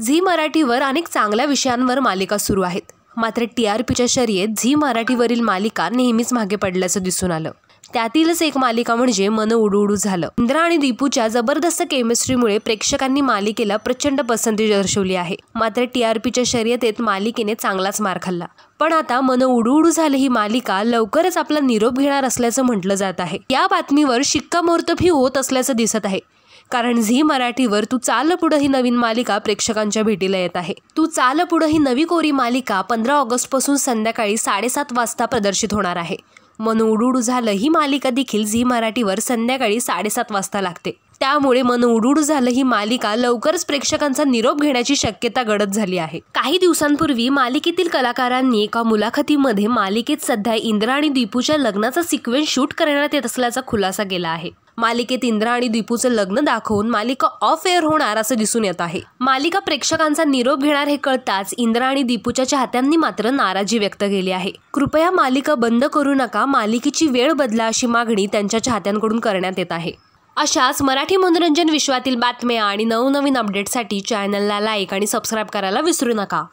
Zee मराठीवर अनेक चांगल्या विषयांवर मालिका सुरू आहेत मात्र टी आर पीच्या शर्येत झी मराठीवरील मालिका नेहमीच मागे पडल्याचं दिसून आलं त्यातीलच एक मालिका म्हणजे मन उडूउडू झालं इंद्रा आणि दीपूच्या जबरदस्त केमिस्ट्रीमुळे प्रेक्षकांनी मालिकेला प्रचंड पसंती दर्शवली आहे मात्र टी आर पीच्या शर्यतेत मालिकेने चांगलाच मार खाल्ला पण आता मन उडूउडू झालं ही मालिका लवकरच आपला निरोप घेणार असल्याचं म्हटलं जात आहे या बातमीवर शिक्कामोर्तबही होत असल्याचं दिसत आहे कारण झी मराठीवर तू चाल पुढं ही नवीन मालिका प्रेक्षकांच्या भेटीला येत आहे तू चाल पुढं ही नवी कोरी मालिका पंधरा पासून संध्याकाळी साडेसात वाजता प्रदर्शित होणार आहे मन उडूडू झालं ही मालिका देखील झी मराठीवर संध्याकाळी साडेसात वाजता लागते त्यामुळे मन उडूड झालं ही मालिका लवकरच प्रेक्षकांचा निरोप घेण्याची शक्यता गडद झाली आहे काही दिवसांपूर्वी मालिकेतील कलाकारांनी एका मुलाखतीमध्ये मालिकेत सध्या इंद्रा आणि दीपूच्या लग्नाचा सिक्वेन्स शूट करण्यात येत असल्याचा खुलासा केला आहे मालिकेत इंद्रा आणि दीपूचं लग्न दाखवून मालिका ऑफ एअर होणार असं दिसून येत आहे मालिका प्रेक्षकांचा निरोप घेणार हे कळताच इंद्रा आणि दीपूच्या चाहत्यांनी मात्र नाराजी व्यक्त केली आहे कृपया मालिका बंद करू नका मालिकेची वेळ बदला अशी मागणी त्यांच्या चाहत्यांकडून करण्यात येत आहे अशाच मराठी मनोरंजन विश्वातील बातम्या आणि नवनवीन अपडेट्ससाठी चॅनलला लाईक आणि सबस्क्राईब करायला विसरू नका